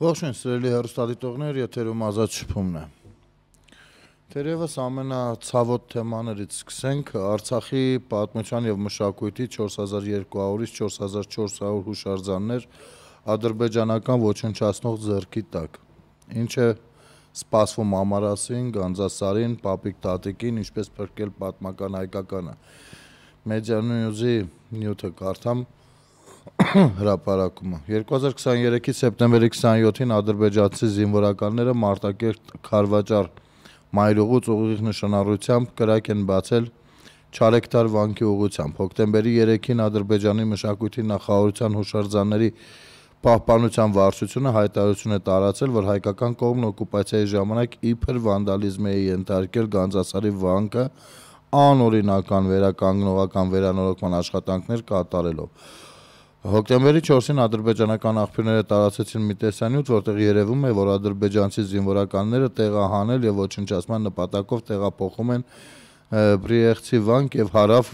Ողջույն, սիրելի հերոստատիտողներ, եթերում ազատ շփումն է։ Տերևս ամենացավոտ թեմաներից սկսենք Արցախի պատմության եւ մշակույթի 4200-ից 4400 հուշարձաններ ադրբեջանական ոչնչացնող ձեռքի տակ։ Ինչը սպասվում ամարասին, Գանձասարին, Պապիկ Տատիկին, ինչպես փրկել պատմական հայկականը։ Մեդիա նյուզի նյութը կարդամ, նյութ հրապարակումը 2023-ի սեպտեմբերի 27-ին ադրբեջանցի զինվորականները Մարտակերտ Խարվաճար մայրուղուց ուղիղ նշանառությամբ կրակ են բացել Չարեկտար վանքի ուղությամբ հոկտեմբերի 3-ին Ադրբեջանի մշակույթի նախարարության հուշարձանների պահպանության վարչությունը հայտարարություն է տարածել, որ հայկական կողմն օկուպացիայի ժամանակ իբր վանդալիզմ է ենթարկել Գանձասարի վանքը անօրինական վերականգնողական վերանորոգման աշխատանքներ կատարելով։ Հոկտեմբերի 4-ին ադրբեջանական աղբյուրները տարածեցին մի տեսանյութ, որտեղ երևում է, որ ադրբեջանցի զինվորականները տեղահանել եւ ոչնչացման նպատակով տեղափոխում են Բրիեխցի վանք եւ հարավ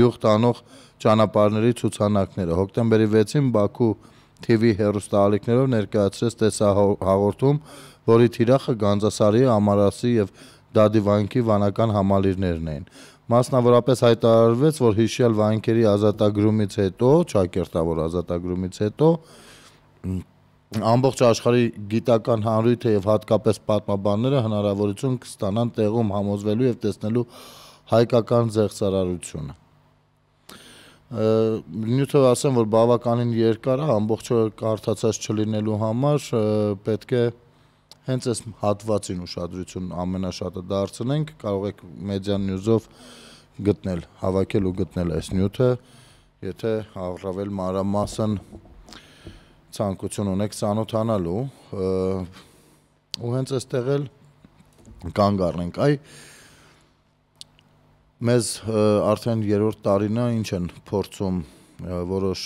գյուղ տանող ճանապարհների ցուցանակները։ Հոկտեմբերի 6-ին Բաքու TV հեռուստաալիքներով ներկայացրեց տեսահաղորդում, որի թիրախը Գանձասարի, Ամարասի եւ Դադիվանքի վանական համալիրներն էին։ Մասնավորապես հայտարարվեց, որ հիշյալ վանքերի ազատագրումից հետո, ճակերտավոր ազատագրումից հետո ամբողջ աշխարհի գիտական հանրույթը եւ հատկապես պատմաբանները հնարավորություն կստանան տեղում համոզվելու եւ տեսնելու հայկական ձեղծարարությունը։ Նյութով ասեմ, որ բավականին երկար է, ամբողջը կարդացած չլինելու համար պետք է հենց այս հատվածին ուշադրություն ամենաշատը դարձնենք, կարող եք մեդիա նյուզով գտնել, հավաքել ու գտնել այս նյութը, եթե առավել մանրամասն ցանկություն ունեք ճանոթանալու, ու հենց այստեղ էլ կանգ առնենք։ Այ մեզ արդեն երրորդ տարին է ինչ են փորձում որոշ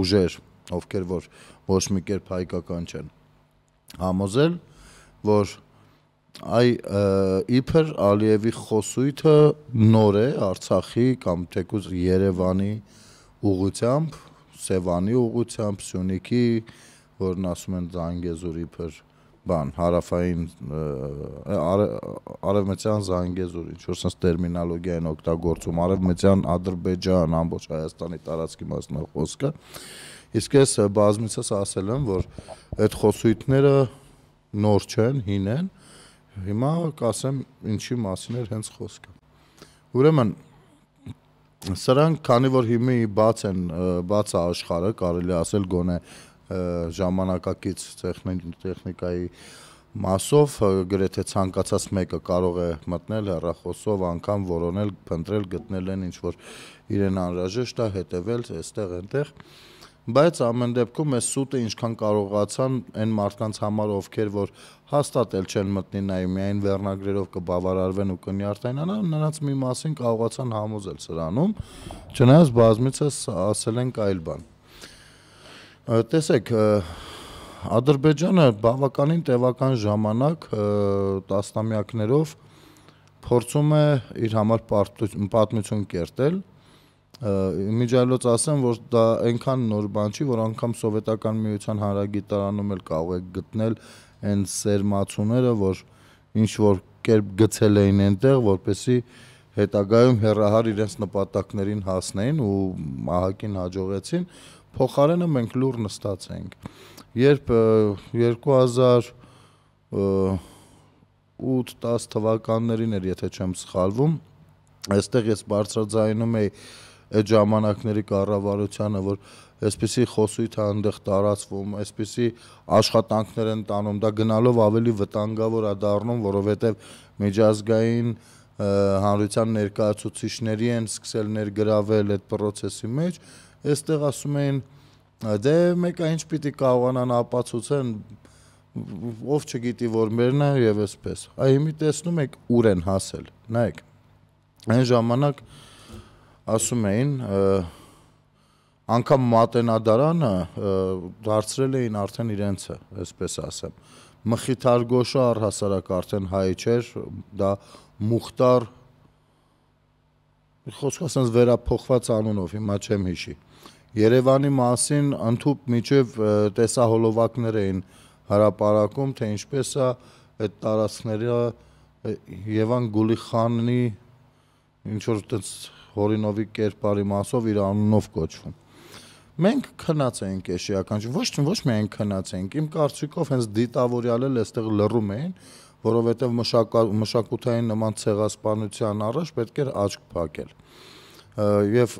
ուժեր, ովքեր որ ոչ մի կերպ հայկական չեն համոզել, որ որ այ իբր Ալիևի խոսույթը նոր է Արցախի կամ թեկուզ Երևանի ուղությամբ, Սևանի ուղությամբ, Սյունիքի, որն ասում են Զանգեզուր իբր բան, հարավային արևմտյան Զանգեզուր, ինչ որ sense տերմինոլոգիա են օգտագործում, արևմտյան Ադրբեջան, ամբողջ Հայաստանի տարածքի մասն է խոսքը։ Իսկ ես բազմիցս ասել եմ, որ այդ խոսույթները նոր չեն, հին են։ Հիմա կասեմ ինչի մասին էր հենց խոսքը։ Ուրեմն սրանք քանի որ հիմի բաց են բաց է աշխարհը, կարելի ասել գոնե ժամանակակից տեխնիկայի մասով գրեթե ցանկացած մեկը կարող է մտնել հեռախոսով, անգամ որոնել, փնտրել, գտնել են ինչ որ իրեն անհրաժեշտ է, հետևել, այստեղ այնտեղ, այստեղ բայց ամեն դեպքում այս սուտը ինչքան կարողացան այն մարդկանց համար, ովքեր որ հաստատել չեն մտնի նայում, միայն վերնագրերով կբավարարվեն ու կնյարդայնանան, նրանց մի մասին կարողացան համոզել սրանում, չնայած բազմիցս ասել են այլ բան։ Տեսեք, Ադրբեջանը բավականին տևական ժամանակ տասնամյակներով փորձում է իր համար պատմություն կերտել, պատ միջայլոց ասեմ, որ դա այնքան նոր բան չի, որ անգամ սովետական միության հանրագիտարանում էլ կարող եք գտնել այն սերմացուները, որ ինչ որ կերպ գցել էին այնտեղ, որպեսի հետագայում հերահար իրենց նպատակներին հասնեին ու ահակին հաջողեցին, փոխարենը մենք լուր նստած ենք։ Երբ 2008-10 թվականներին էր, եթե չեմ սխալվում, այստեղ ես բարձրաձայնում էի այդ ժամանակների կառավարությանը, որ այսպիսի խոսույթը այնտեղ տարածվում, այսպիսի աշխատանքներ են տանում, դա գնալով ավելի վտանգավոր է դառնում, որովհետև միջազգային հանրության ներկայացուցիչների են սկսել ներգրավել այդ process-ի մեջ, այստեղ ասում են դե մեկը ինչ պիտի կարողանան ապացուցեն ով չգիտի որ մերն է եւ այսպես։ Այ հիմի տեսնում եք ուր են հասել։ Նայեք։ Այն ժամանակ ասում էին անգամ մատենադարանը դարձրել էին արդեն իրենցը, այսպես ասեմ։ Մխիթար Գոշը առհասարակ արդեն հայ չէր, դա Մուխտար խոսքը ասած վերափոխված անունով, հիմա չեմ հիշի։ Երևանի մասին ընդհուպ միջև տեսահոլովակներ էին հրապարակում, թե ինչպես է այդ տարածքները Եվան Գուլիխանի ինչ որ այդպես Վորինովի կերպարի մասով իր անունով կոչվում։ Մենք քնած էինք էշիական, ոչ թե ոչ միայն քնած էինք, իմ կարծիքով հենց դիտավորյալել էստեղ լռում էին, որովհետև մշակ, մշակութային նման ցեղասպանության առաջ պետք էր աչք փակել եւ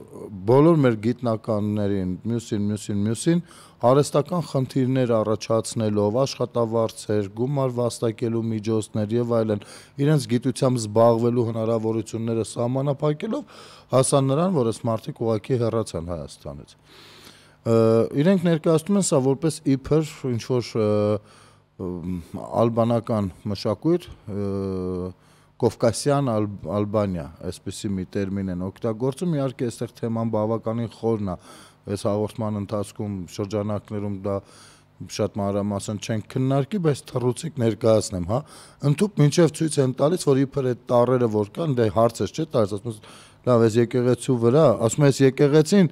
բոլոր մեր գիտնականներին, մյուսին, մյուսին, մյուսին արհեստական խնդիրներ առաջացնելով, աշխատավարձեր, գումար վաստակելու միջոցներ եւ այլն, իրենց գիտությամբ զբաղվելու հնարավորությունները սահմանափակելով, հասան նրան, որ այս մարդիկ ուղակի հեռացան Հայաստանից։ Իրենք ներկայացնում են սա որպես իբր ինչ որ ալբանական մշակույթ, և, Կովկասյան Ալ, Ալբանիա, այսպեսի մի տերմին են օգտագործում, իհարկե այստեղ թեման բավականին խորն է։ Այս հաղորդման ընթացքում շրջանակներում դա շատ մանրամասն չենք քննարկի, բայց թռուցիկ ներկայացնեմ, հա։ Ընթուք մինչև ցույց են տալիս, որ իբր այդ տարերը որ կան, դե հարցս չէ տալիս, ասում ես, լավ, այս եկեղեցու վրա, ասում ես եկեղեցին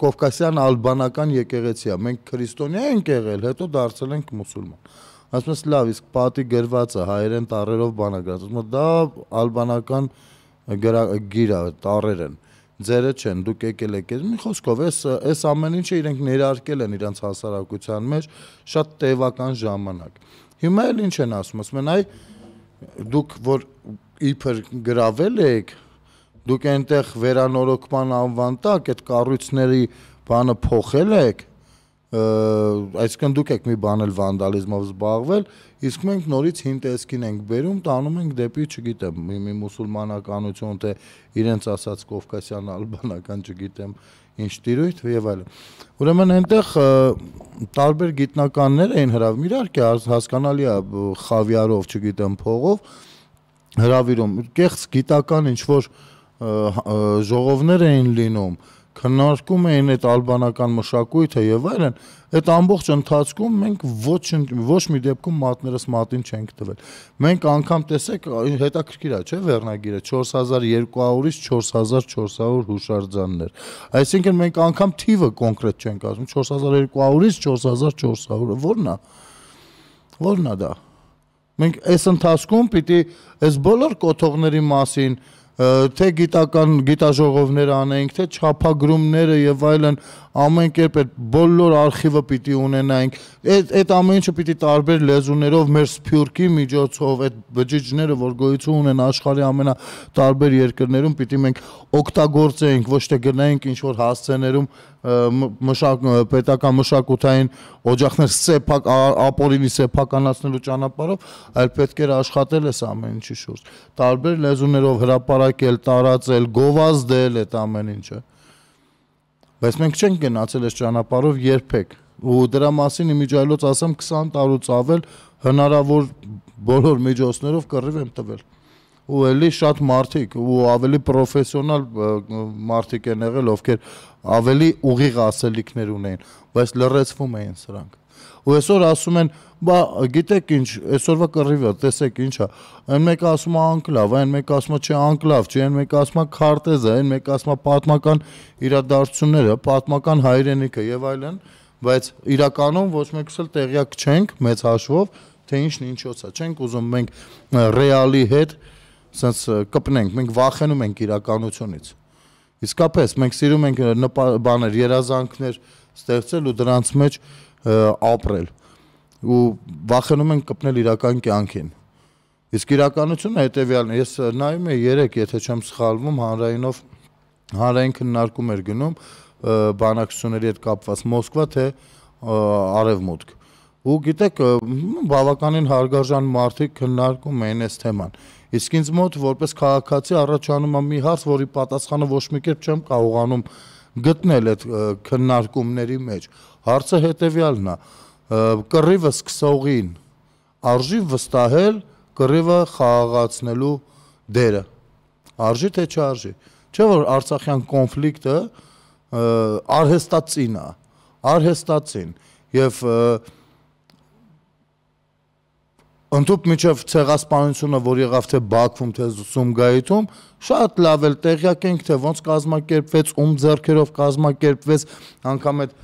Կովկասյան ալբանական եկեղեցի է։ Մենք քրիստոնյա ենք եղել, հետո դարձել ենք մուսուլման ասում ես լավ, իսկ պատի գրված է հայերեն տառերով բանագրած։ Ասում եմ դա ալբանական գիր է, տառեր են։ Ձերը չեն, դուք եկել եք։ Մի խոսքով, այս այս ամեն ինչը իրենք ներարկել են իրենց հասարակության մեջ շատ տևական ժամանակ։ Հիմա էլ ինչ են ասում, ասում են այ դուք որ իբր գravel եք, դուք այնտեղ վերանորոգման անվան տակ այդ կառույցների բանը փոխել եք, այսինքն դուք եք մի բան էլ վանդալիզմով զբաղվել, իսկ մենք նորից հին տեսքին ենք բերում, տանում ենք դեպի, չգիտեմ, մի մի մուսուլմանականություն, թե իրենց ասած կովկասյան ալբանական, չգիտեմ, ինչ տիրույթ եւ այլն։ Ուրեմն այնտեղ տարբեր գիտնականներ էին հրավում, իհարկե հասկանալի է խավիարով, չգիտեմ, փողով հրավիրում, կեղծ գիտական ինչ որ ժողովներ էին լինում, քննարկում էին այդ ալբանական մշակույթը եւ այլն, այդ ամբողջ ընթացքում մենք ոչ ոչ մի դեպքում մատներս մատին չենք տվել։ Մենք անգամ տեսեք հետաքրքիր է, չէ՞, վերնագիրը 4200-ից 4400 հուշարձաններ։ Այսինքն մենք անգամ թիվը կոնկրետ չենք ասում, 4200-ից 4400-ը ո՞րն է։ Ո՞րն է դա։ Մենք այս ընթացքում պիտի այս բոլոր կոթողների մասին թե գիտական գիտաժողովներ անենք, թե չափագրումները եւ այլն ամեն կերպ այդ բոլոր արխիվը պիտի ունենայինք։ Այդ այդ ամեն ինչը պիտի տարբեր լեզուներով մեր սփյուռքի միջոցով այդ բջիջները, որ գոյություն ունեն աշխարհի ամենատարբեր երկրներում, պիտի մենք օգտագործենք, ոչ թե գնայինք ինչ որ հասցեներում մշակ պետական մշակութային օջախներ սեփակ ապօրինի սեփականացնելու ճանապարհով, այլ պետք էր աշխատել այս ամեն ինչի շուրջ։ Տարբեր լեզուներով հրապարակել, տարածել, գովազդել այդ ամեն ինչը։ Բայց մենք չենք գնացել այս ճանապարհով երբեք։ Ու դրա մասին իմիջայլոց ասեմ 20 տարուց ավել հնարավոր բոլոր միջոցներով կռիվ եմ տվել ու էլի շատ մարդիկ ու ավելի պրոֆեսիոնալ մարդիկ են եղել, ովքեր ավելի ուղիղ ասելիքներ ունեին, բայց լրացվում էին սրանք։ Ու այսօր ասում են, բա գիտեք ինչ, այսօրվա կռիվը, տեսեք ինչա։ Այն մեկը ասում է անկլավ, այն մեկը ասում է չէ անկլավ, չէ, այն մեկը ասում է քարտեզ, այն մեկը ասում է պատմական իրադարձությունները, պատմական հայրենիքը եւ այլն, բայց իրականում ոչ մեկս էլ տեղյակ չենք մեծ հաշվով, թե ինչն ինչոց է։ Չենք ուզում մենք ռեալի հետ սենց կպնենք, մենք վախենում ենք իրականությունից։ Իսկապես մենք սիրում ենք բաներ, երազանքներ ստեղծել ու դրանց մեջ ապրել։ Ու վախենում ենք կպնել իրական կյանքին։ Իսկ իրականությունը հետեւյալն է, ես նայում եմ 3, եթե չեմ սխալվում, հանրայինով հանրային քննարկում էր գնում բանակցությունների հետ կապված Մոսկվա թե արևմուտք։ Ու գիտեք, բավականին հարգարժան մարդիկ քննարկում էին այս թեման։ Իսկ ինձ մոտ որպես քաղաքացի առաջանում է մի հարց, որի պատասխանը ոչ մի կերպ չեմ կարողանում գտնել այդ քննարկումների մեջ։ Հարցը հետևյալն է. կռիվը սկսողին արժի վստահել կռիվը խաղացնելու դերը։ Արժի թե չարժի։ Չէ՞ որ Արցախյան կոնֆլիկտը արհեստացին է, արհեստացին եւ և ընդհանուր միջև ցեղասպանությունը, որ եղավ թե Բաքվում, թե Սումգայիթում, շատ լավ էլ տեղյակ ենք, թե ոնց կազմակերպվեց, ում ձեռքերով կազմակերպվեց, անգամ այդ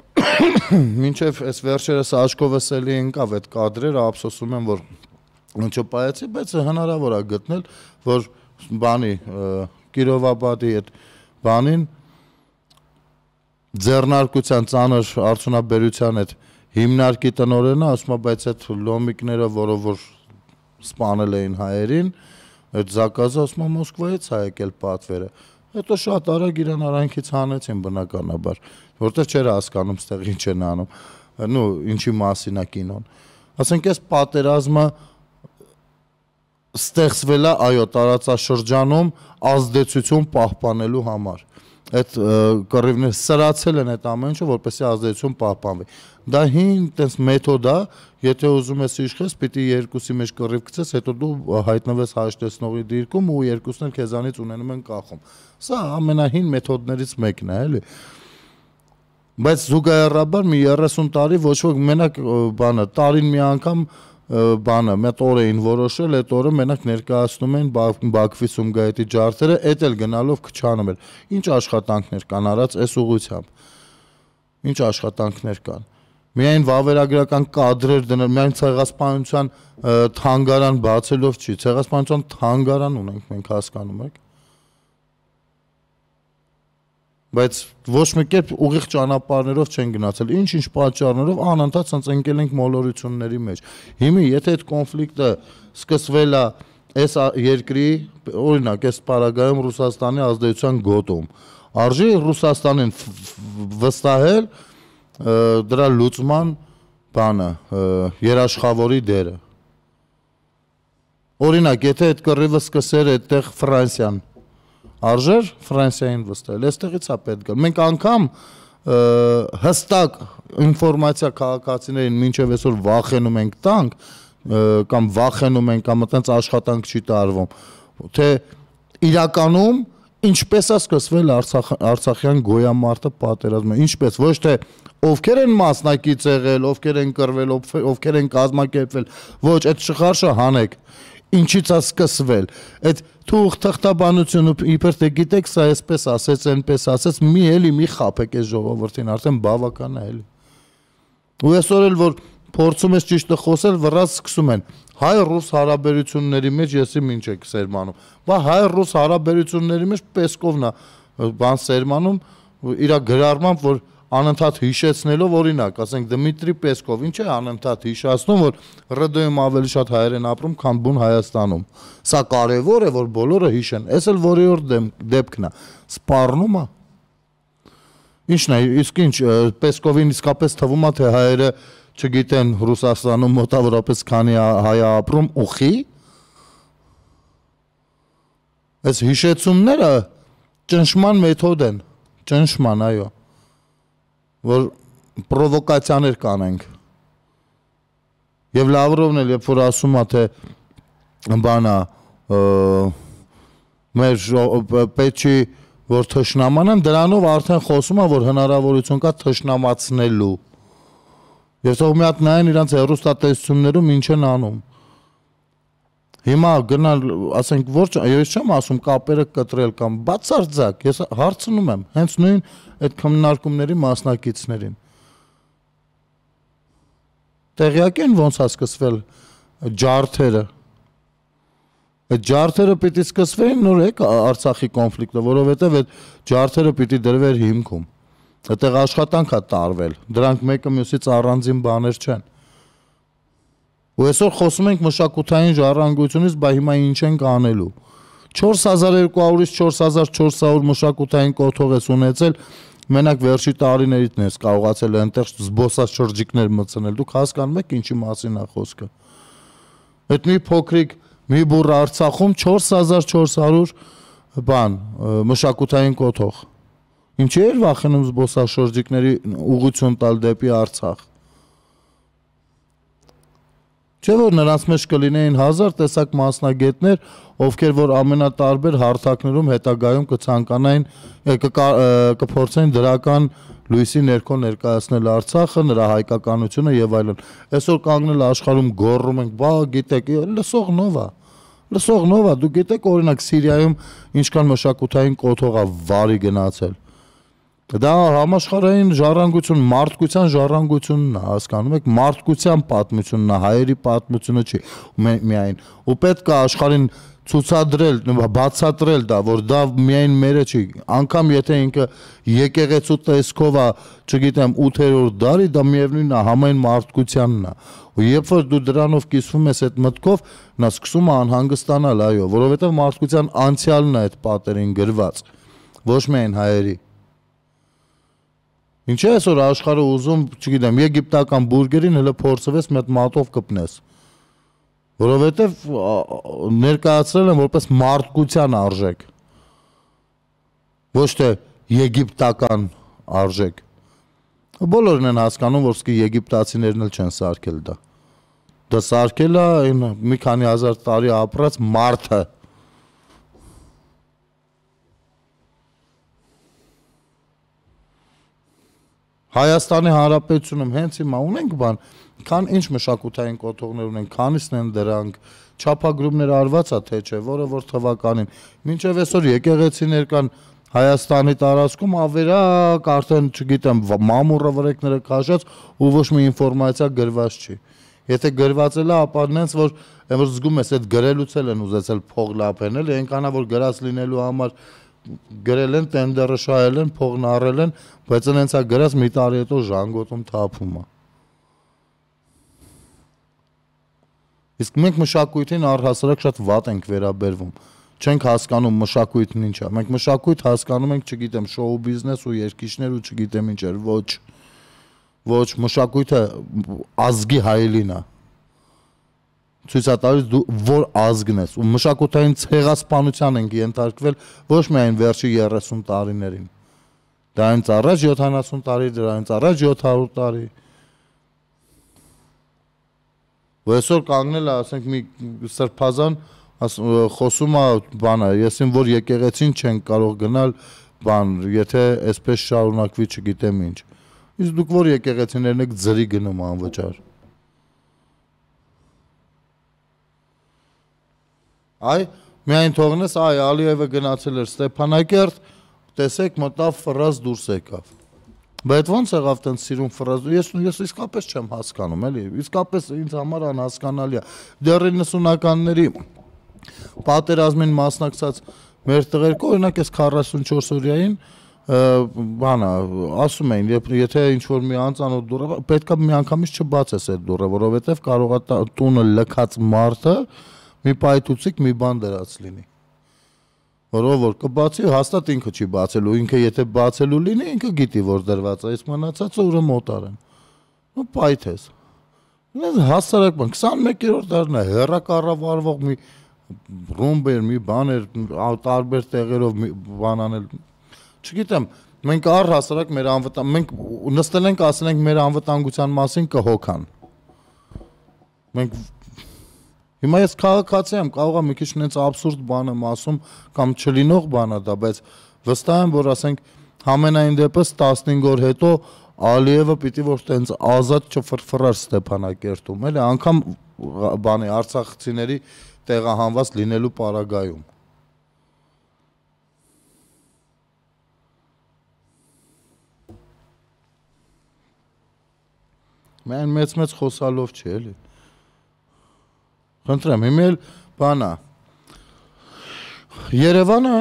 մինչև այս վերջերս աչքովս էլի ընկավ այդ կադրերը, ափսոսում եմ, որ ինչո պայացի, բայց հնարավոր է գտնել, որ բանի Կիրովաբադի այդ բանին ձեռնարկության ծանր արդյունաբերության այդ հիմնարկի տնորենը ասում է, բայց այդ լոմիկները, որով որ սպանել էին հայերին, այդ զակազը ասում է Մոսկվայից է եկել պատվերը։ Հետո շատ արագ իրան արանքից հանեցին բնականաբար, որտեղ չէր հասկանում, ստեղ ինչ են անում, նու ինչի մասին է կինոն։ Ասենք այս պատերազմը ստեղծվել է այո տարածաշրջանում ազդեցություն պահպանելու համար այդ կռիվներ սրացել են այդ ամեն ինչը, որպեսզի ազդեցություն պահպանվի։ Դա հին տես մեթոդ է, եթե ուզում ես իշխես, պիտի երկուսի մեջ կռիվ գցես, հետո դու հայտնվես հաշտեսնողի դիրքում ու երկուսն էլ քեզանից ունենում են կախում։ Սա ամենահին մեթոդներից մեկն է, էլի բայց զուգահեռաբար մի 30 տարի ոչ ոք մենակ բանը տարին մի անգամ բանը, մետ օր էին որոշել, այդ օրը մենակ ներկայացնում էին Բաքվի Սումգայիթի ջարդերը, էդ էլ գնալով քչանում էր։ Ինչ աշխատանքներ կան արած այս ուղությամբ։ Ինչ աշխատանքներ կան։ Միայն վավերագրական կադրեր դնել, միայն ցեղասպանության թանգարան բացելով չի, ցեղասպանության թանգարան ունենք մենք հասկանում եք բայց ոչ մի կերպ ուղիղ ճանապարհներով չեն գնացել։ Ինչ-ինչ պատճառներով անընդհատ ցած ընկել ենք մոլորությունների մեջ։ Հիմի, եթե այդ կոնֆլիկտը սկսվել է այս երկրի, օրինակ, այս պարագայում Ռուսաստանի ազդեցության գոտում, արժի Ռուսաստանին վստահել դրա լուծման բանը, երաշխավորի դերը։ Օրինակ, եթե այդ կռիվը սկսեր այդտեղ Ֆրանսիան, արժեր Ֆրանսիային վստահել։ Այստեղից է պետք գալ։ Մենք անգամ հստակ ինֆորմացիա քաղաքացիներին մինչև այսօր վախենում ենք տանք կամ վախենում ենք կամ այտենց աշխատանք չի տարվում, թե իրականում ինչպես է սկսվել Արցախ Արցախյան գոյամարտը պատերազմը, ինչպես ոչ թե ովքեր են մասնակից եղել, ովքեր են կրվել, ովքեր են կազմակերպվել, ոչ այդ շխարշը հանեք ինչից է սկսվել։ Այդ թուղ թղթաբանությունը իբր թե գիտեք, սա այսպես ասեց, այնպես ասեց, մի էլի մի խափեք այս ժողովրդին, արդեն բավական է էլի։ Ու այսօր էլ որ փորձում ես ճիշտը խոսել, վրաց սկսում են հայ-ռուս հարաբերությունների մեջ եսի ինչ եք սերմանում։ Բա հայ-ռուս հարաբերությունների մեջ Պեսկովն է բան սերմանում իրա գրառմամբ որ անընդհատ հիշեցնելով օրինակ, ասենք Դմիտրի Պեսկով ինչ է անընդհատ հիշացնում, որ ՌԴ-ում ավելի շատ հայերեն ապրում, քան բուն Հայաստանում։ Սա կարևոր է, որ բոլորը հիշեն։ Էս էլ որի օր դեպքն է։ Սպառնումը Ինչն է, իսկ ինչ Պեսկովին իսկապես թվում է, թե հայերը չգիտեն Ռուսաստանում մոտավորապես քանի հայ է ապրում ուխի։ Այս հիշեցումները ճնշման մեթոդ են, ճնշման, այո որ պրովոկացիաներ կանենք։ Եվ Լավրովն էլ երբ որ ասում է թե բանա մեր պետքի որ թշնամանան դրանով արդեն խոսում է որ հնարավորություն կա թշնամացնելու։ Ես ով մի հատ նայեն իրանց հերոստատեսություններում ինչ են անում։ Հիմա գնալ, ասենք, ոչ, ես չեմ ասում կապերը կտրել կամ բացարձակ, ես հարցնում եմ հենց նույն այդ քննարկումների մասնակիցներին։ Տեղյակ են ոնց է սկսվել ջարդերը։ Այդ ջարդերը պիտի սկսվեին նոր եկ Արցախի կոնֆլիկտը, որովհետև այդ ջարդերը պիտի դրվեր հիմքում։ Այդտեղ աշխատանք է տարվել։ Դրանք մեկը մյուսից առանձին բաներ չեն։ Ա Ու այսօր խոսում ենք մշակութային ժառանգությունից, բայց հիմա ինչ ենք անելու։ 4200-ից 4400 մշակութային կոթող ես ունեցել, մենակ վերջի տարիներիցն ես կարողացել այնտեղ զբոսած շրջիկներ մտցնել։ Դուք հասկանում եք ինչի մասին է խոսքը։ Այդ մի փոքրիկ մի բուր Արցախում 4400 բան մշակութային կոթող։ Ինչի՞ էր վախենում զբոսաշրջիկների ուղություն տալ դեպի Արցախ։ Չէ՞ որ նրանց մեջ կլինեին հազար տեսակ մասնագետներ, ովքեր որ ամենատարբեր հարթակներում հետագայում կցանկանային կփորձեն դրական լույսի ներքո ներկայացնել Արցախը, նրա հայկականությունը եւ այլն։ Այսօր կանգնել աշխարհում գոռում ենք, «Բա գիտեք, լսող նովա»։ Լսող նովա, դու գիտեք օրինակ Սիրիայում ինչքան մշակութային կոթող է վարի գնացել։ Դա համաշխարհային ժառանգություն, մարդկության ժառանգությունն է, հասկանում եք, մարդկության պատմությունն է, հայերի պատմությունը չի միայն։ Ու պետք է աշխարհին ցուցադրել, բացատրել դա, որ դա միայն մերը չի։ Անկամ եթե ինքը եկեղեցու տեսքով է, չգիտեմ, 8-րդ դարի, դա միևնույնն է, համայն մարդկությանն է։ Ու երբ որ դու դրանով կիսվում ես այդ մտքով, նա սկսում է անհանգստանալ, այո, որովհետև մարդկության անցյալն է այդ պատերին գրված, ոչ միայն հայերի։ Ինչի այսօր աշխարհը ուզում, չգիտեմ, եգիպտական բուրգերին հələ փորձվես մի հատ մատով կպնես։ Որովհետև ներկայացրել են որպես մարդկության արժեք։ Ոչ թե եգիպտական արժեք։ Բոլորն են հասկանում, որ սկի եգիպտացիներն էլ չեն սարքել դա։ Դա սարքել է այն մի քանի հազար տարի ապրած մարդը, Հայաստանի Հանրապետությունում հենց հիմա ունենք բան, քան ինչ մշակութային կոթողներ ունեն, քանիսն են դրանք, չափագրումներ արված է թե չէ, որը որ թվականին։ Մինչև այսօր եկեղեցիներ կան Հայաստանի տարածքում ավերակ, արդեն չգիտեմ, մամուռը վրեկները քաշած ու ոչ մի ինֆորմացիա գրված չի։ Եթե գրված էլ է, ապա նենց որ այն որ զգում ես այդ գրելուց էլ են ուզեցել փող լապենել, այնքանա որ գրած լինելու համար գրել են տենդերը շահել են, փողն առել են, բայց այնց է գրած մի տարի հետո ժանգոտում թափում է։ Իսկ մենք մշակույթին առհասարակ շատ վատ ենք վերաբերվում։ Չենք հասկանում մշակույթն ինչ է։ Մենք մշակույթ հասկանում ենք, չգիտեմ, շոու բիզնես ու երկիշներ ու չգիտեմ ինչեր, ոչ։ Ոչ, մշակույթը ազգի հայելին է ցույց է տալիս դու որ ազգն ես ու մշակութային ցեղասպանության ենք ենթարկվել ոչ միայն վերջի 30 տարիներին դրանից առաջ 70 տարի դրանից առաջ 700 տարի ու այսօր կանգնել է ասենք մի սրբազան խոսում է բանը ես իմ որ եկեղեցին չեն կարող գնալ բան եթե այսպես շարունակվի չգիտեմ ինչ իսկ դուք որ եկեղեցիներն եք ձրի գնում անվճար այ միայն թողնես, այ Ալիևը գնացել էր Ստեփանակերտ, տեսեք մտավ ֆրազ դուրս եկավ։ Բայց ո՞նց եղավ տենց սիրուն ֆրազ։ Ես ես իսկապես չեմ հասկանում, էլի։ Իսկապես ինձ համար անհասկանալի է։ Դեռ 90-ականների պատերազմին մասնակցած մեր տղերք, օրինակ, այս 44 օրյային բանա ասում էին եթե ինչ որ մի անծանոթ դուռը պետքա միանգամից չբացես այդ դուռը որովհետև կարողա տունը լքած մարդը մի պայթուցիկ մի բան դրած լինի որով որ կբացի հաստատ ինքը չի բացելու ինքը եթե բացելու լինի ինքը գիտի որ դրված է այս մնացածը ուրեմն օտար են ու պայթես նա հասարակ բան 21-րդ դարն է հերակառավարվող մի ռումբեր մի բաներ տարբեր տեղերով մի բան անել չգիտեմ մենք առ հասարակ մեր անվտանգ մենք նստել ենք ասել ենք մեր անվտանգության մասին կհոգան մենք Հիմա ես քաղաքացի եմ, կարող եմ մի քիչ նենց абսուրդ բան եմ ասում կամ չլինող բան է դա, բայց վստահ եմ, որ ասենք համենայն դեպս 15 օր հետո Ալիևը պիտի որ տենց ազատ չֆրֆռար Ստեփանակերտում, էլի անգամ բանի արցախցիների տեղահանված լինելու պարագայում։ Մեն մեծ-մեծ խոսալով չէ, էլի։ Խնդրեմ, իմել բանա։ Երևանը,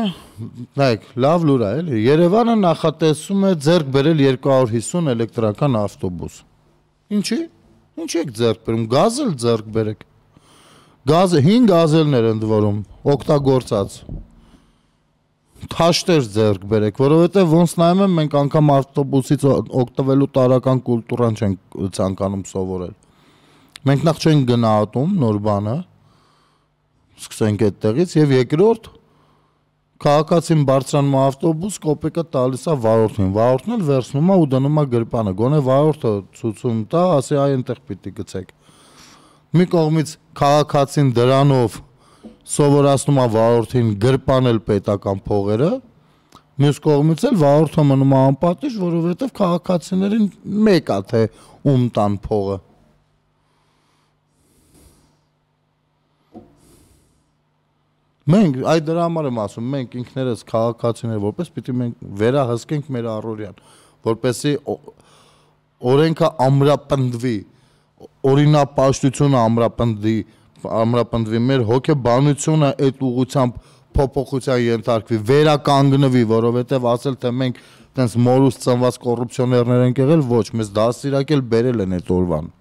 նայեք, լավ լուր է, էլի։ Երևանը նախատեսում է ձեռք բերել 250 էլեկտրական ավտոբուս։ Ինչի՞։ Ինչ եք ձեռք բերում, գազը ձեռք բերեք։ Գազը 5 գազելներ ընդ որում օգտագործած թաշտեր ձեռք բերեք, որովհետև ոնց նայում եմ մենք անգամ ավտոբուսից օգտվելու տարական կուլտուրան չենք ցանկանում սովորել։ Մենք նախ չենք գնահատում նոր բանը, սկսենք այդտեղից եւ երկրորդ քաղաքացին բարձրանում ավտոբուս կոպեկը տալիս է վարորդին, վարորդն էլ վերցնում է ու դնում է գրպանը։ Գոնե վարորդը ցուցում տա, ասի այ այնտեղ պիտի գցեք։ Մի կողմից քաղաքացին դրանով սովորացնում է վարորդին գրպանել պետական փողերը, մյուս կողմից էլ վարորդը մնում է անպատիժ, որովհետև քաղաքացիներին մեկ է թե ում տան փողը։ Մենք այդ դրա համար եմ ասում, մենք ինքներս քաղաքացիներ որպես պիտի մենք վերահսկենք մեր առօրյան, որպեսի օրենքը ամրապնդվի, օրինապաշտությունը ամրապնդի, ամրապնդվի մեր հոգեբանությունը այդ ուղությամբ փոփոխության ենթարկվի, վերականգնվի, որովհետև ասել թե մենք տենց մորուս ծնված կոռուպցիոներներ ենք եղել, ոչ, մեզ դասիրակել բերել են այդ օրվան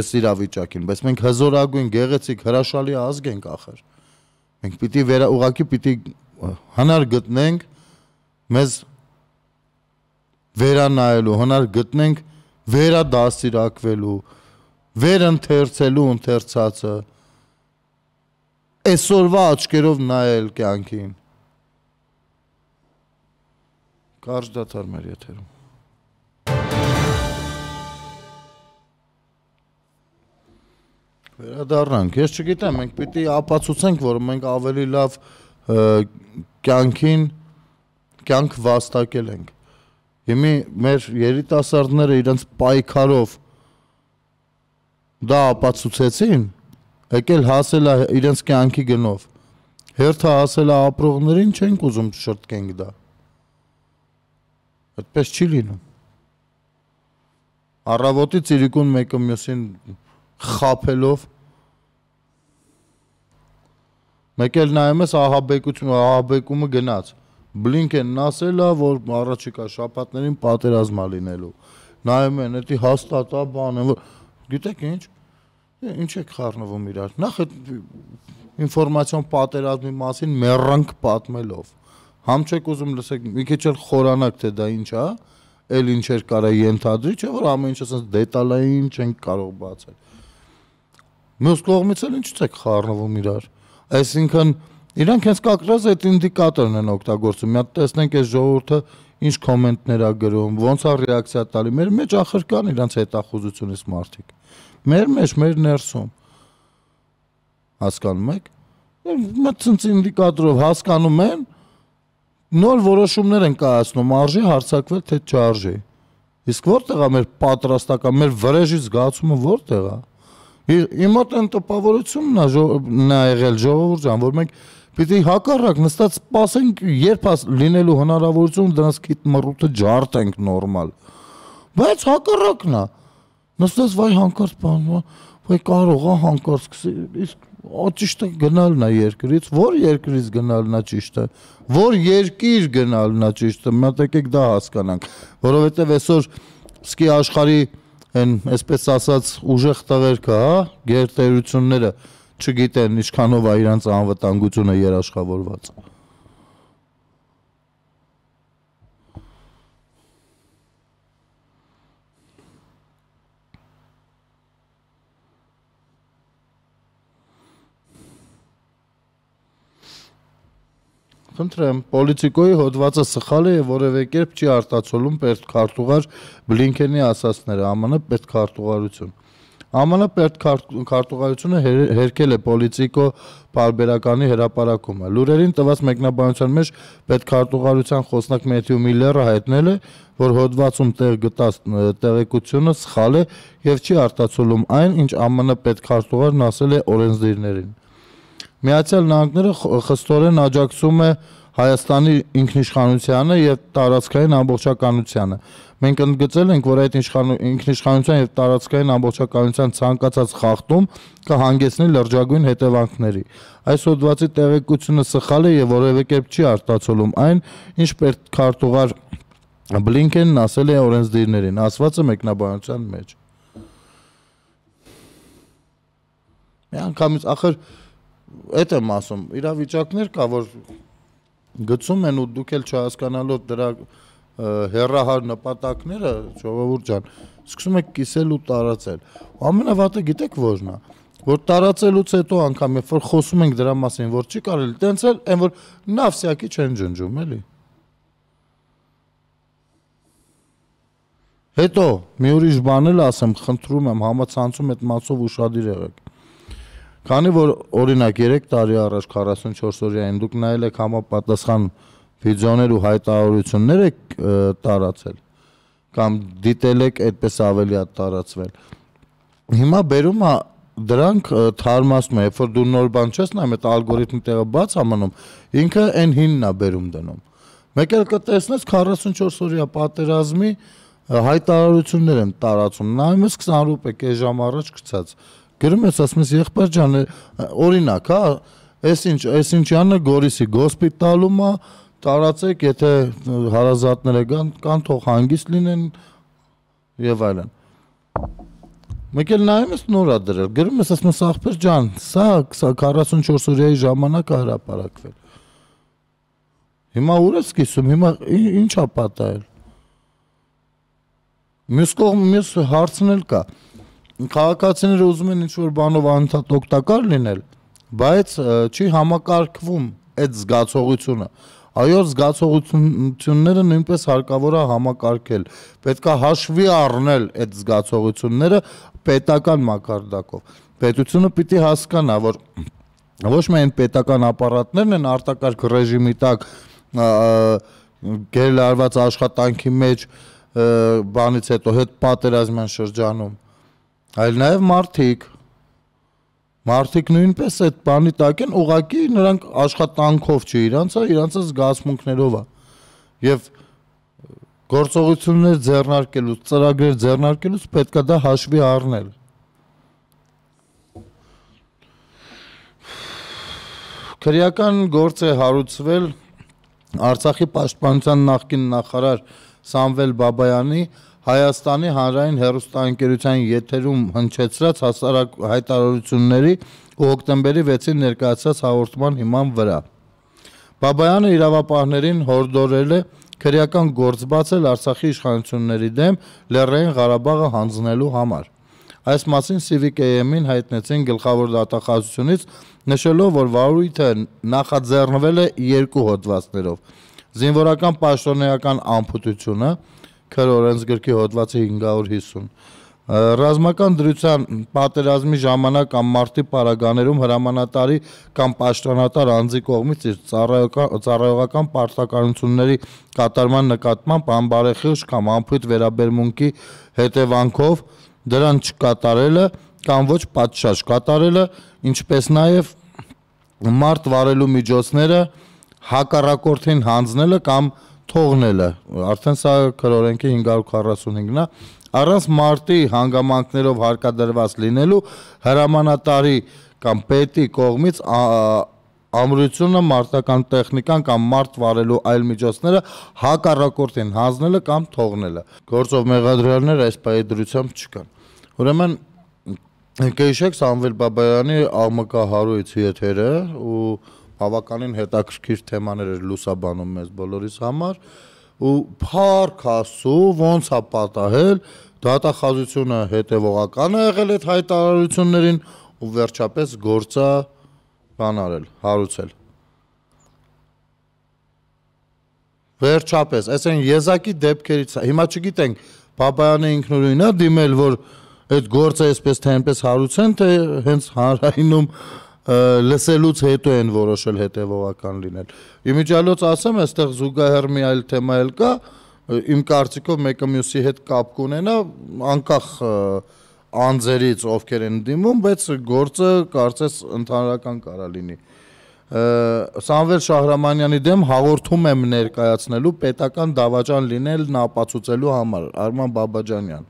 այս իրավիճակին, բայց մենք հզորագույն, գեղեցիկ, հրաշալի ազգ ենք ախր։ Մենք պիտի վերա ուղակի պիտի հնար գտնենք մեզ վերանայելու, հնար գտնենք վերադաստիարակվելու, վերընթերցելու ընթերցածը, այսօրվա աչքերով նայել կյանքին։ Կարճ դաթար մեր եթերում։ Վերադառնանք։ Ես չգիտեմ, մենք պիտի ապացուցենք, որ մենք ավելի լավ կյանքին կյանք վաստակել ենք։ Հիմի մեր երիտասարդները իրենց պայքարով դա ապացուցեցին, եկել հասել է իրենց կյանքի գնով։ Հերթը հասել է ապրողներին չենք ուզում շրտկենք դա։ Այդպես չի լինում։ Առավոտի ցիրիկուն մեկը մյուսին մեկ խափելով մեկ էլ նայում ես ահաբեկություն ահաբեկումը գնաց բլինքենն ասել է որ առաջիկա շաբաթներին պատերազմ է լինելու նայում են դա հաստատա բան է որ գիտեք ինչ ինչ է խառնվում իրար նախ այդ ինֆորմացիոն պատերազմի մասին մեռանք պատմելով համ չեք ուզում լսեք մի քիչ էլ խորանակ թե դա ինչ է էլ ինչեր կարա ենթադրի չէ որ ամեն ինչը ասած դետալային չենք կարող բացել Մյուս կողմից էլ ինչից է խառնվում իրար։ Այսինքն իրանք հենց կակրած այդ ինդիկատորն են օգտագործում։ Մի հատ տեսնենք այս ժողովուրդը ինչ կոմենտներ է գրում, ոնց է ռեակցիա տալի։ Մեր մեջ ախր կան իրանք հետախուզությունից մարդիկ։ Մեր մեջ, մեր ներսում։ Հասկանում եք։ Մտցնց ինդիկատորով հասկանում են, նոր որոշումներ են կայացնում, արժի հարցակվել թե չարժի։ Իսկ որտեղ է մեր պատրաստական, մեր վրեժի զգացումը որտեղ է։ որ Իմ մոտ ընտպավորությունն է նա եղել ժողովուրդ ջան, որ մենք պիտի հակառակ նստած սպասենք, երբ աս լինելու հնարավորություն դրանց քիթ մռութը ջարդենք նորմալ։ Բայց հակառակն է։ Նստած վայ հանկարծ բան, վայ կարող է հանկարծ իսկ ճիշտը գնալն է երկրից, որ երկրից գնալն է ճիշտը, որ երկիր գնալն է ճիշտը, մենք եկեք դա հասկանանք, որովհետև այսօր սկի աշխարհի այն այսպես ասած ուժեղ տղեր կա, հա, գերտերությունները չգիտեն ինչքանով է իրանց անվտանգությունը երաշխավորված։ Խնդրեմ, պոլիտիկոյի հոդվածը սխալ է եւ որևէ կերպ չի արտացոլում պետքարտուղար Բլինքենի ասացները, ԱՄՆ պետքարտուղարություն։ ԱՄՆ պետքարտուղարությունը հերքել է պոլիտիկո բարբերականի հրաապարակումը։ Լուրերին տված մեկնաբանության մեջ պետքարտուղարության խոսնակ Մեթյու Միլլերը հայտնել է, որ հոդվածում տեղ գտած տեղեկությունը սխալ է եւ չի արտացոլում այն, ինչ ԱՄՆ պետքարտուղարն ասել է օրենսդիրներին։ Միացյալ Նահանգները խստորեն աջակցում է Հայաստանի ինքնիշխանությանը եւ տարածքային ամբողջականությանը։ Մենք ընդգծել ենք, որ այդ ինքնիշխանության եւ տարածքային ամբողջականության ցանկացած խախտում կհանգեցնի լրջագույն հետևանքների։ Այս հոդվածի տեղեկությունը սխալ է եւ որևէ կերպ չի արտացոլում այն, ինչ պետք քարտուղար Բլինքենն ասել է օրենսդիրներին, ասված է մեկնաբանության մեջ։ Մի անգամից ախր այդ եմ ասում, իրավիճակներ կա, որ գծում են ու դուք էլ չհասկանալով դրա հերահար նպատակները, ժողովուրդ ջան, սկսում եք կիսել ու տարածել։ Ամենավատը գիտեք ո՞րն է որ տարածելուց հետո անգամ երբ որ խոսում ենք դրա մասին, որ չի կարելի, տենց էլ այն որ նավսյակի չեն ջնջում, էլի։ Հետո մի ուրիշ բան էլ ասեմ, խնդրում եմ, համացանցում այդ մասով ուշադիր եղեք։ Քանի որ օրինակ 3 տարի առաջ 44 օրյային դուք նայել եք համապատասխան վիդեոներ ու հայտարարություններ եք տարածել կամ դիտել եք այդպես ավելի հատ տարածվել։ Հիմա բերում է դրանք թարմացնում է, երբ որ դու նոր բան չես նայում, այդ ալգորիթմի տեղը բաց է մնում, ինքը այն հինն է բերում դնում։ Մեկ էլ կտեսնես 44 օրյա պատերազմի հայտարարություններ են տարածում։ Նայում ես 20 րոպե կես ժամ առաջ գցած գրում ես ասում ես եղբայր ջան օրինակ հա այսինչ այսինչյանը գորիսի հոսպիտալում է տարածեք եթե հարազատները կան կան թող հանգիստ լինեն եւ այլն մեկ էլ նայում ես նորա դրել գրում ես ասում ես ախպեր ջան սա 44 օրյայի ժամանակ հարաբարակվել հիմա ուր ես սկսում հիմա ի՞նչ է պատահել մյուս կողմ մյուս հարցն էլ կա քաղաքացիները ուզում են ինչ-որ բանով անընդհատ օգտակար լինել, բայց չի համակարգվում այդ զգացողությունը։ Այո, զգացողությունները նույնպես հարկավոր է համակարգել։ Պետքա հաշվի առնել այդ զգացողությունները պետական մակարդակով։ Պետությունը պիտի հասկանա, որ ոչ միայն պետական ապարատներն են արտակարգ ռեժիմի տակ գերլարված աշխատանքի մեջ բանից հետո հետ պատերազմյան շրջանում Այլ նաև մարդիկ։ Մարդիկ նույնպես այդ բանի տակ են, ուղակի նրանք աշխատանքով չէ, իրանցա, հա, իրանցա զգացմունքներով է։ Եվ գործողություններ ձեռնարկելուց, ծրագրեր ձեռնարկելուց պետքա դա հաշվի առնել։ Քրեական գործ է հարուցվել Արցախի պաշտպանության նախկին նախարար Սամվել Բաբայանի 19 Հայաստանի հանրային հերոստանգերության եթերում հնչեցրած հասարակ հայտարարությունների ու հոկտեմբերի 6-ին ներկայացած հաղորդման հիման վրա։ Բաբայանը իրավապահներին հորդորել է քրեական գործ բացել Արցախի իշխանությունների դեմ Լեռնային Ղարաբաղը հանձնելու համար։ Այս մասին CVKM-ին հայտնեցին գլխավոր դատախազությունից, նշելով, որ վարույթը նախաձեռնվել է երկու հոդվածներով. զինվորական պաշտոնեական ամփոփությունը, Քր օրենսգրքի հոդվածի 550 ռազմական դրության պատերազմի ժամանակ կամ մարտի պարագաներում հրամանատարի կամ պաշտոնատար անձի կողմից իր ծառայողական պարտականությունների կատարման նկատմամբ անբարեխիղճ կամ անփույթ վերաբերմունքի հետևանքով դրան չկատարելը կամ ոչ պատշաճ կատարելը, ինչպես նաև մարտ վարելու միջոցները հակառակորդին հանձնելը կամ թողնելը արդեն սա քրորենքի 545-ն է առանց մարտի հանգամանքներով հարկադրված լինելու հրամանատարի կամ պետի կողմից ամրությունը մարտական տեխնիկան կամ մարտ վարելու այլ միջոցները հակառակորդին հանձնելը կամ թողնելը գործով մեղադրյալներ այս պայդրությամբ չկան ուրեմն Կհիշեք Սամվել Բաբայանի ԱՄԿ հարույց եթերը ու բավականին հետաքրքիր թեմաներ էր լուսաբանում մեզ բոլորիս համար ու փառք ասու ոնց է պատահել դատախազությունը հետևողական է եղել այդ հայտարարություններին ու վերջապես գործա բան արել, հարուցել։ Վերջապես, այսինքն եզակի դեպքերից հիմա չգիտենք Բաբայանը ինքնուրույնն է դիմել, որ այդ գործը այսպես թե այնպես հարուցեն, թե հենց հանրայինում լսելուց հետո են որոշել հետևողական լինել։ Իմիջալոց ասեմ, այստեղ զուգահեռ մի այլ թեմա էլ կա, իմ կարծիքով մեկը մյուսի հետ կապ կունենա, անկախ անձերից ովքեր են դիմում, բայց գործը կարծես ընդհանրական կարա լինի։ Սամվել Շահրամանյանի դեմ հաղորդում եմ ներկայացնելու պետական դավաճան լինելն ապացուցելու համար Արման Բաբաջանյան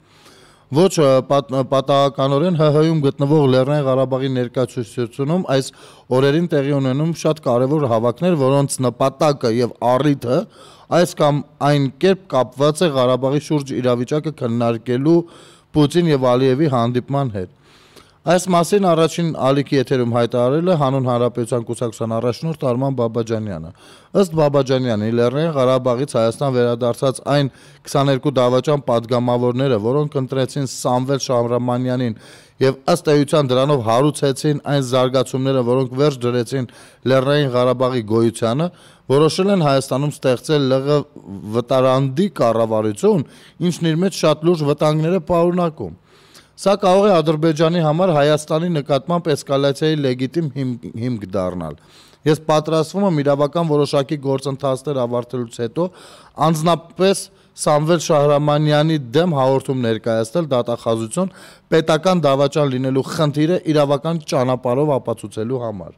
ոչ պատ, պատահականորեն ՀՀ-ում գտնվող Լեռնային Ղարաբաղի ներկայացուցիչությունում այս օրերին տեղի ունենում շատ կարևոր հավաքներ, որոնց նպատակը եւ առիթը այս կամ այն կերպ կապված է Ղարաբաղի շուրջ իրավիճակը քննարկելու Պուտին եւ Ալիևի հանդիպման հետ։ Այս մասին առաջին ալիքի եթերում հայտարարել է հանուն հանրապետության կուսակցության առաջնորդ Արման Բաբաջանյանը։ Ըստ Բաբաջանյանի Լեռնային Ղարաբաղից Հայաստան վերադարձած այն 22 դավաճան падգամավորները, որոնք ընտրեցին Սամվել Շամրամանյանին եւ ըստ էության դրանով հարուցեցին այն զարգացումները, որոնք վերջ դրեցին Լեռնային Ղարաբաղի գոյությանը, որոշել են Հայաստանում ստեղծել ԼՂ վտարանդի կառավարություն, ինչն իր մեջ շատ լուրջ վտանգները պարունակում։ Սա կարող է Ադրբեջանի համար Հայաստանի նկատմամբ էսկալացիայի լեգիտիմ հիմք, հիմք դառնալ։ Ես պատրաստվում եմ իրավական որոշակի գործընթացներ ավարտելուց հետո անձնապես Սամվել Շահրամանյանի դեմ հաղորդում ներկայացնել դատախազություն պետական դավաճան լինելու խնդիրը իրավական ճանապարհով ապացուցելու համար։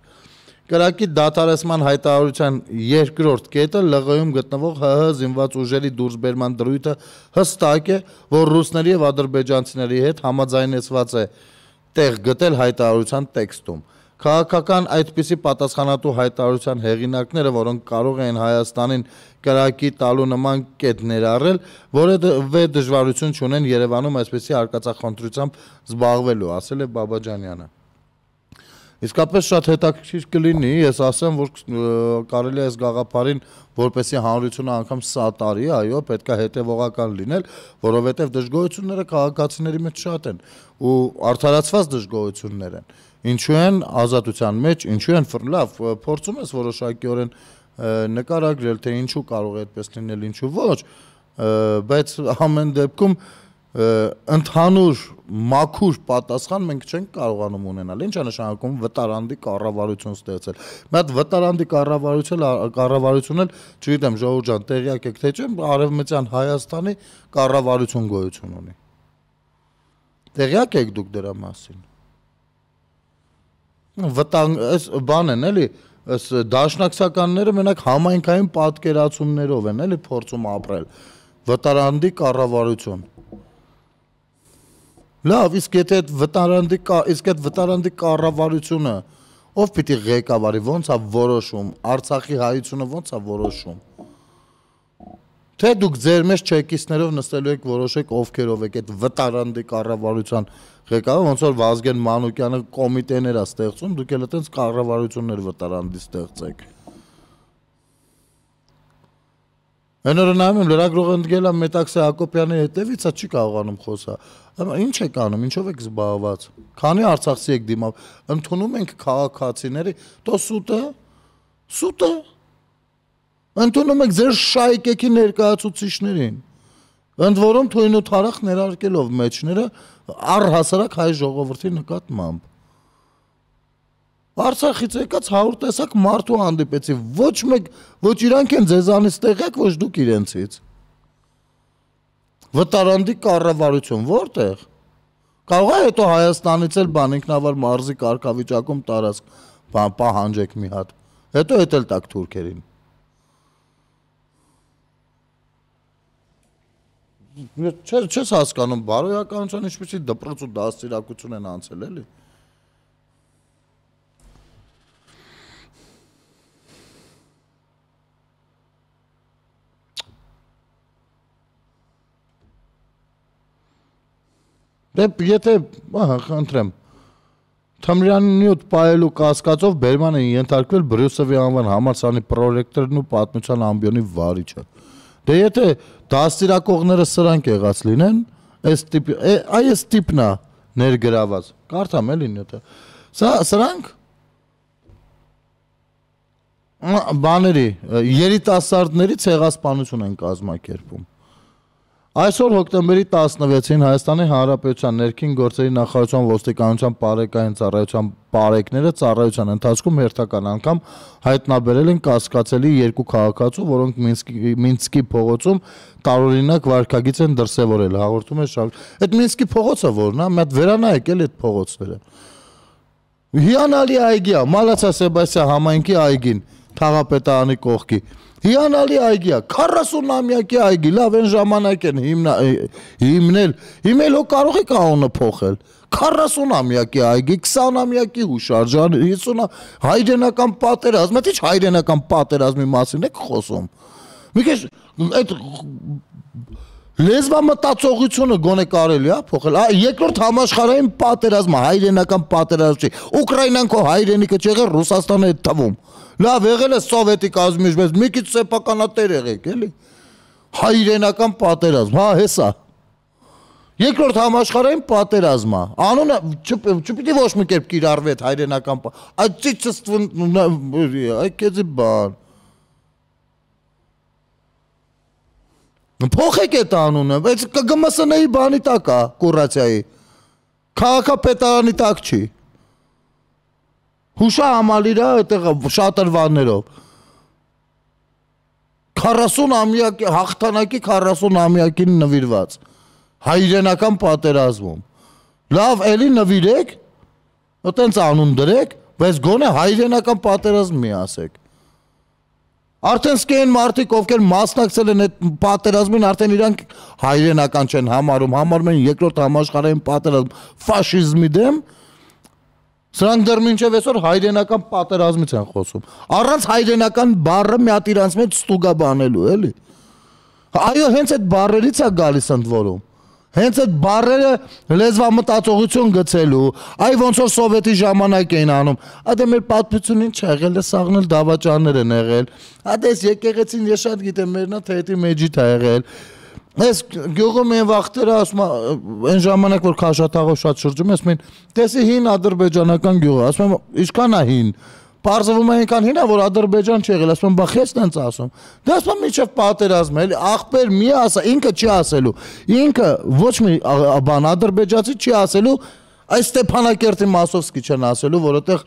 Կրակի դատարացման հայտարարության երկրորդ կետը ԼՂ-ում գտնվող ՀՀ զինված ուժերի դուրսբերման դրույթը հստակ է, որ ռուսների եւ ադրբեջանցիների հետ համաձայնեցված է տեղ գտել հայտարարության տեքստում։ Քաղաքական այդպիսի պատասխանատու հայտարարության հեղինակները, որոնք կարող են Հայաստանին կրակի տալու նման կետ ներառել, որևէ դժվարություն չունեն Երևանում այսպիսի արկածախնդրությամբ զբաղվելու, ասել է Բաբաջանյանը։ Իսկապես շատ հետաքրքիր կլինի, ես ասեմ, որ կարելի է այս գաղափարին որպեսի հանրությունը անգամ սատարի, այո, պետք է հետևողական լինել, որովհետև դժգոհությունները քաղաքացիների մեջ շատ են ու արդարացված դժգոհություններ են։ Ինչու են ազատության մեջ, ինչու են լավ փորձում ես որոշակիորեն նկարագրել, թե ինչու կարող է այդպես լինել, ինչու ոչ, բայց ամեն դեպքում ընդհանուր մաքուր պատասխան մենք չենք կարողանում ունենալ։ Ինչ է նշանակում վտարանդի կառավարություն ստեղծել։ Մի հատ վտարանդի կառավարությունը կառավարությունը, չգիտեմ, Ժողովուրդ ջան, տեղյակ եք թե չէ, Արևմտյան Հայաստանի կառավարություն գոյություն ունի։ Տեղյակ եք դուք դրա մասին։ Վտան այս բան են, էլի, այս դաշնակցականները մենակ համայնքային պատկերացումներով են, էլի, փորձում ապրել։ Վտարանդի կառավարություն Լավ, իսկ եթե այդ վտարանդի կա, իսկ այդ վտարանդի կառավարությունը ով պիտի ղեկավարի, ո՞նց է որոշում, Արցախի հայությունը ո՞նց է որոշում։ Թե դուք ձեր մեջ չեկիստներով նստելու եք որոշեք ովքերով եք այդ վտարանդի կառավարության ղեկավարը, ոնց որ Վազգեն Մանուկյանը կոմիտեներ է ստեղծում, դուք էլ այտենց կառավարություններ վտարանդի ստեղծեք։ Այն օրը նայում եմ լրագրողը ընդգել է Մետաքսե Հակոբյանի հետևից, ա չի կարողանում խոսալ։ Ինչ եք անում, ինչով եք զբաղված։ Քանի արցախցի եք դիմավ, ընդունում ենք քաղաքացիների, դո սուտը, սուտը։ Ընդունում եք ձեր շայկեքի ներկայացուցիչներին։ Ընդ որում թույն ու թարախ ներարկելով մեջները առհասարակ հայ ժողովրդի նկատմամբ։ Արցախից եկած 100 տեսակ մարդու հանդիպեցի։ Ոչ մեկ, ոչ իրանք են ձեզանից տեղյակ, ոչ դուք իրենցից։ Վտարանդի կառավարություն որտեղ։ Կարող է հետո Հայաստանից էլ բան ինքնավար մարզի կարգավիճակում տարածք պահանջեք մի հատ։ Հետո էդ էլ տակ թուրքերին։ Չես հասկանում բարոյականության ինչպեսի դպրոց ու դաստիարակություն են անցել էլի։ Դե եթե, ահա, խնդրեմ։ Թմրանին յոթ պայելու կասկածով Բերմանը ենթարկվել Բրյուսովի անվան համալսարանի պրոռեկտորն ու պատմության ամբիոնի վարիչը։ Դե եթե դաստիարակողները սրանք եղած լինեն, այս տիպ այս տիպն է ներգրաված։ Կարդամ էլի նյութը։ Սա սրանք բաների երիտասարդների ցեղասպանություն են կազմակերպում։ Այսօր հոկտեմբերի 16-ին Հայաստանի Հանրապետության ներքին գործերի նախարարության ոստիկանության բարեկային ծառայության բարեկները ծառայության ընթացքում հերթական անգամ հայտնաբերել են կասկածելի երկու քաղաքացու, որոնք Մինսկի Մինսկի փողոցում տարօրինակ վարկագից են դրսևորել, հաղորդում է շարք։ Այդ Մինսկի փողոցը որն է, մի հատ վերանայեք էլ այդ փողոցները։ Հիանալի այգի է, Մալացա Սեբաստիա համայնքի այգին, Թաղապետարանի կողքի։ Հիանալի այգի է, 40-ամյակի այգի, լավ այն ժամանակ են հիմնա հիմնել։ Հիմել հո կարող է կանոնը փոխել։ 40-ամյակի այգի, 20-ամյակի հուշարժան, 50 հայրենական պատերազմ, դա ի՞նչ հայրենական պատերազմի մասին եք խոսում։ Մի քիչ այդ լեզվա մտածողությունը գոնե կարելի է փոխել։ Ա երկրորդ համաշխարհային պատերազմը հայրենական պատերազմ չի։ Ուկրաինան քո հայրենիքը չեղը Ռուսաստանը է թվում։ Լավ եղել է սովետի կազմի մեջ, մի քիչ սեփականատեր եղեք, էլի։ Հայրենական պատերազմ, հա, հեսա։ Երկրորդ համաշխարհային պատերազմա։ Անունը չպիտի ոչ մի կերպ կիրառվի այդ հայրենական պատ։ Այդ ճիճստուն այ քեզի բան։ Փոխեք այդ անունը, բայց ԿԳՄՍ-ի բանի տակ է, կուրացիայի։ Քաղաքապետարանի տակ չի։ Հուշա համալիրը այդտեղ շատրվաններով։ 40 ամյակի հաղթանակի 40 ամյակին նվիրված հայրենական պատերազմում։ Լավ, էլի նվիրեք, այտենց անուն դրեք, բայց գոնե հայրենական պատերազմ մի ասեք։ Արդեն սկեն մարդիկ, ովքեր մասնակցել են այդ պատերազմին, արդեն իրանք հայրենական չեն համարում, համարում են երկրորդ համաշխարհային պատերազմ, ֆաշիզմի դեմ, Սրանք դեռ մինչև այսօր հայրենական պատերազմից են խոսում։ Առանց հայրենական բառը մի հատ իրանց մեջ ստուգա բանելու, էլի։ Այո, հենց այդ բառերից է գալիս ընդվորում։ Հենց այդ բարերը լեզվամտածողություն գցելու, այ ոնց որ սովետի ժամանակ էին անում։ Այդ դե մեր պատմությունն ինչ եղել է, սաղնել դավաճաններ են եղել։ Հա դες դե եկեղեցին ես շատ գիտեմ, մերնա թե դա մեջիթ է եղել։ Այս գյուղում այն վախտերը ասում այն ժամանակ որ քաշաթաղով շատ շրջում ես մեն տեսի «Դե հին ադրբեջանական գյուղը ասում եմ ինչքան է հին Պարզվում է այնքան հինա որ Ադրբեջան չի եղել ասում բա քեզ տենց ասում դա ասում միջև պատերազմ էլի ախպեր մի ասա ինքը չի ասելու ինքը ոչ մի բան ադրբեջացի չի ասելու այս Ստեփանակերտի Մասովսկի չեն ասելու որովհետեղ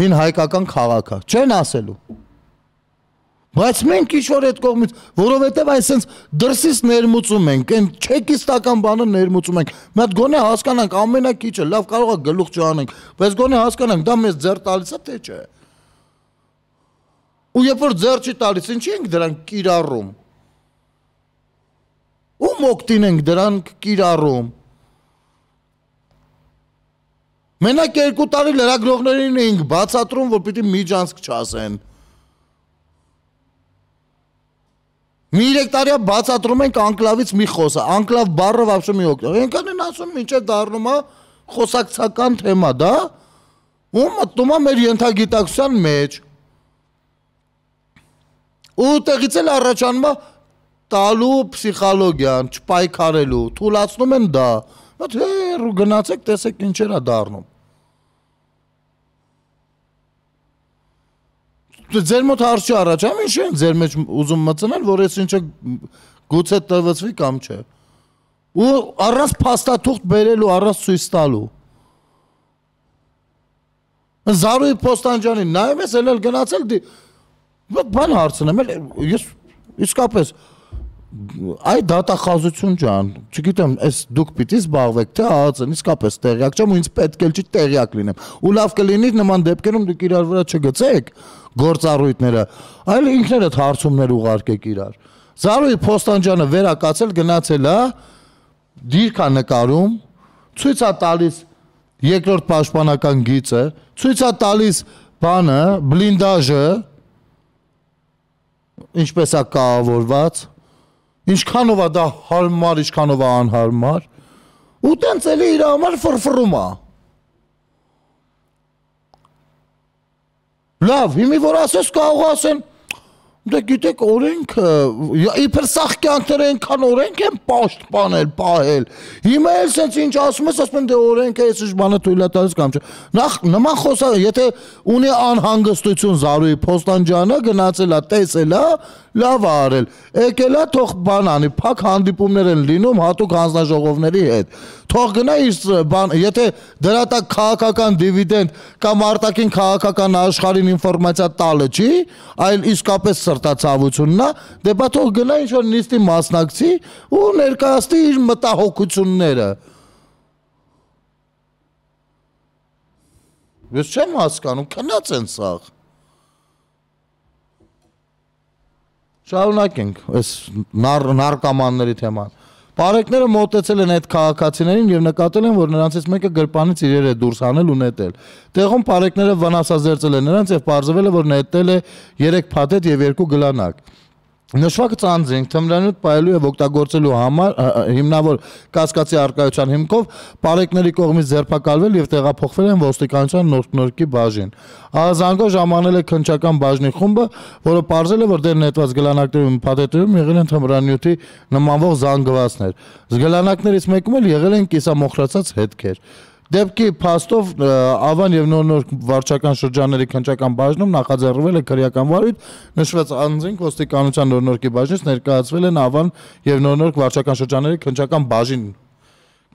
հին հայկական քաղաք է չեն ասելու Բայց մենք ինչ որ այդ կողմից, որովհետև այսպես դրսից ներմուծում ենք, այն չեկիստական բանը ներմուծում ենք։ Մի հատ գոնե հասկանանք ամենակիչը, լավ կարող է գլուխ չանենք, բայց գոնե հասկանանք դա մեզ ձեր տալիս է թե չէ։ Ու երբ որ ձեր չի տալիս, ինչի ենք դրանք կիրառում։ Ում օգտին ենք դրանք կիրառում։ Մենակ երկու տարի լրագրողներին էինք բացատրում, որ պիտի միջանցք չասեն։ մի Մի 3 տարիա բացատրում ենք անկլավից մի խոսա, անկլավ բառը вообще մի օգտագործում։ Ենքան են ասում, ինչը դառնում է խոսակցական թեմա, դա ու մտնում է մեր ենթագիտակցության մեջ։ Ու տեղից էլ առաջանում է տալու փսիխոլոգիան, չպայքարելու, թուլացնում են դա։ Մտ հերու գնացեք, տեսեք ինչերա դառնում։ ձեր մոտ հարցի առաջ, հա՞ ինչ են ձեր մեջ ուզում մտցնել, որ այս ինչը գուցե տվծվի կամ չէ։ Ու առանց փաստաթուղթ բերելու, առանց ցույց տալու։ Զարուի Պոստանջանին նայում ես, ելել գնացել դի բան հարցնեմ, ես իսկապես այ դատախազություն ջան, չգիտեմ, այս դուք պիտի զբաղվեք թե ԱԱԾ-ն, իսկապես տեղյակ չեմ ու ինձ պետք էլ չի տեղյակ լինեմ։ Ու լավ կլինի նման դեպքերում դուք իրար վրա չգցեք, չգ գործառույթները, այլ ինքներդ հարցումներ ուղարկեք իրար։ Զարուի Փոստանջյանը վերակացել գնացել է դիրքա նկարում, ցույց է տալիս երկրորդ պաշտպանական գիծը, ցույց է տալիս բանը, բլինդաժը, ինչպես է կառավորված, ինչքանով է դա հարմար, ինչքանով է անհարմար։ Ու տենց էլի իր համար ֆրֆռում է։ ֆր Լավ, հիմի որ ասես կարող ասեն Դե գիտեք օրենքը, իբր սախ կյանքները այնքան օրենք են պաշտպանել, պահել։ Հիմա էլ sense ինչ ասում ես, ասում են դե օրենքը էս ինչ բանը թույլ է տալիս կամ չէ։ Նախ նման խոսա, եթե ունի անհանգստություն Զարուի Փոստանջյանը, գնացել է, տեսել է, լավ է արել։ Եկել է թող բան անի, փակ հանդիպումներ են լինում հատուկ հանձնաժողովների հետ։ Թող գնա իր բան, եթե դրա տակ քաղաքական դիվիդենդ կամ արտաքին քաղաքական աշխարհին ինֆորմացիա տալը չի, այլ իսկապես սրտացավությունն է, դե բա թող գնա ինչ որ նիստի մասնակցի ու ներկայացնի իր մտահոգությունները։ Ես չեմ հասկանում, քնած են սաղ։ Շարունակենք այս նարկամանների թեման։ Պարեկները մոտեցել են այդ քաղաքացիներին եւ նկատել են, որ նրանցից մեկը գրպանից իրեր է դուրս հանել ու նետել։ Տեղում պարեկները վնասազերծել են նրանց եւ ողջվել է, որ նետել է 3 փաթեթ եւ 2 գլանակ։ Նշվակը ցանցենք թմրանյութ պայելու եւ օգտագործելու համար հիմնավոր կասկածի արկայության հիմքով բարեկների կողմից ձերբակալվել եւ տեղափոխվել են ոստիկանության նորտնորքի բաժին։ Ահազանգով ժամանել է քնչական բաժնի խումբը, որը ողջել է, որ դեր նետված գլանակներում պատետերում եղել են թմրանյութի նմանվող զանգվածներ։ Զգլանակներից մեկում էլ եղել են կիսամոխրացած հետքեր։ Դեպքի փաստով Ավան եւ նոր-նոր վարչական շրջանների քննչական բաժնում նախաձեռնվել է քրեական վարույթ, նշված անձինք ոստիկանության նոր-նորքի բաժնից ներկայացվել են Ավան եւ նոր-նոր վարչական շրջանների քննչական բաժին։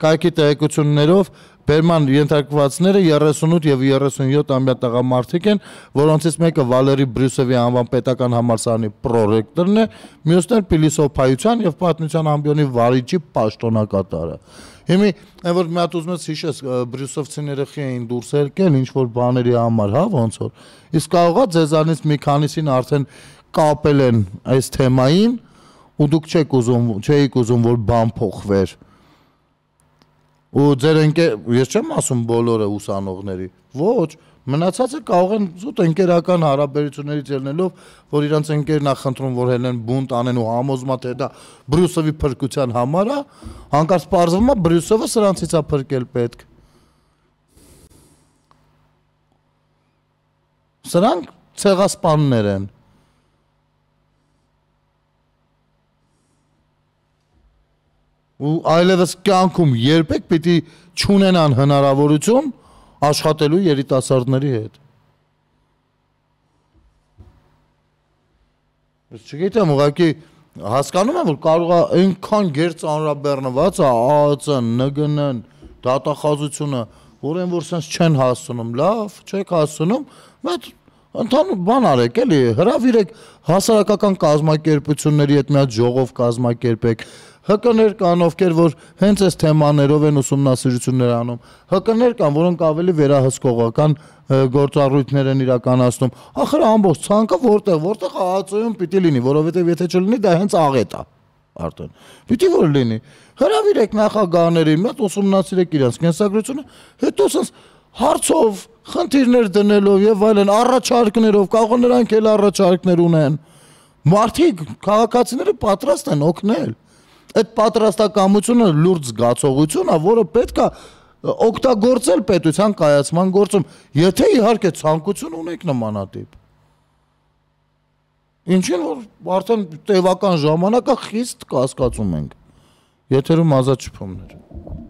Կայքի տեղեկություններով Բերման ենթարկվածները 38 եւ 37 ամյա տղամարդիկ են, որոնցից մեկը Վալերի Բրյուսովի անվան պետական համալսարանի պրոռեկտորն է, մյուսն էլ Պիլիսոփայության եւ պատմության ամբիոնի վարիչի պաշտոնակատարը։ Հիմի այն որ մի հատ ուզում ես հիշես բրյուսովցիները խիային դուրս եկել ինչ որ բաների համար, հա, ոնց որ։ Իսկ կարողա ձեզանից մի քանիսին արդեն կապել են այս թեմային ու դուք չեք ուզում, չէիք ուզում որ բան փոխվեր։ Ու ձեր ընկեր, ես չեմ ասում բոլորը ուսանողների։ Ոչ, Մնացածը կարող են զուտ ընկերական հարաբերություններից ելնելով, որ իրանց ընկերն է խնդրում, որ հելեն բունտ անեն ու համոզմա թե դա Բրյուսովի փրկության համար է, հանկարծ պարզվում է Բրյուսովը սրանցից է փրկել պետք։ Սրանք ցեղասպաններ են։ Ու այլևս կյանքում երբեք պիտի չունենան հնարավորություն աշխատելու երիտասարդների հետ։ Ես չգիտեմ, ուղղակի հասկանում եմ, որ կարող է այնքան գերծ անրաբեռնված է ԱԱՑ-ն, ՆԳՆ-ն, դատախազությունը, որեն որ sense չեն հասցնում, լավ, չեք հասցնում, բայց ընդհանուր բան արեք էլի, հրավիրեք հասարակական կազմակերպությունների հետ մի հատ ժողով կազմակերպեք, ՀԿ-ներ կան, ովքեր որ հենց այս թեմաներով են ուսումնասիրություններ անում, ՀԿ-ներ կան, որոնք ավելի վերահսկողական գործառույթներ են իրականացնում։ Ախր ամբողջ ցանկը որտեղ, որտեղ ԱԱՑ-ում պիտի լինի, որովհետև եթե չլինի, դա հենց աղետ է արդեն։ Պիտի որ լինի։ Հրավիրեք նախագահներին, մոտ ուսումնասիրեք իրենց կենսագրությունը, հետո ասած հարցով, խնդիրներ դնելով եւ այլն առաջարկներով, կարող նրանք էլ առաջարկներ ունեն։ Մարդիկ, քաղաքացիները պատրաստ են օգնել այդ պատրաստակամությունը լուրջ զգացողություն է, որը պետք է օգտագործել պետության կայացման գործում, եթե իհարկե ցանկություն ունեք նմանատիպ։ Ինչին որ արդեն տևական ժամանակա խիստ կասկածում ենք։ Եթերում ազատ շփումներ։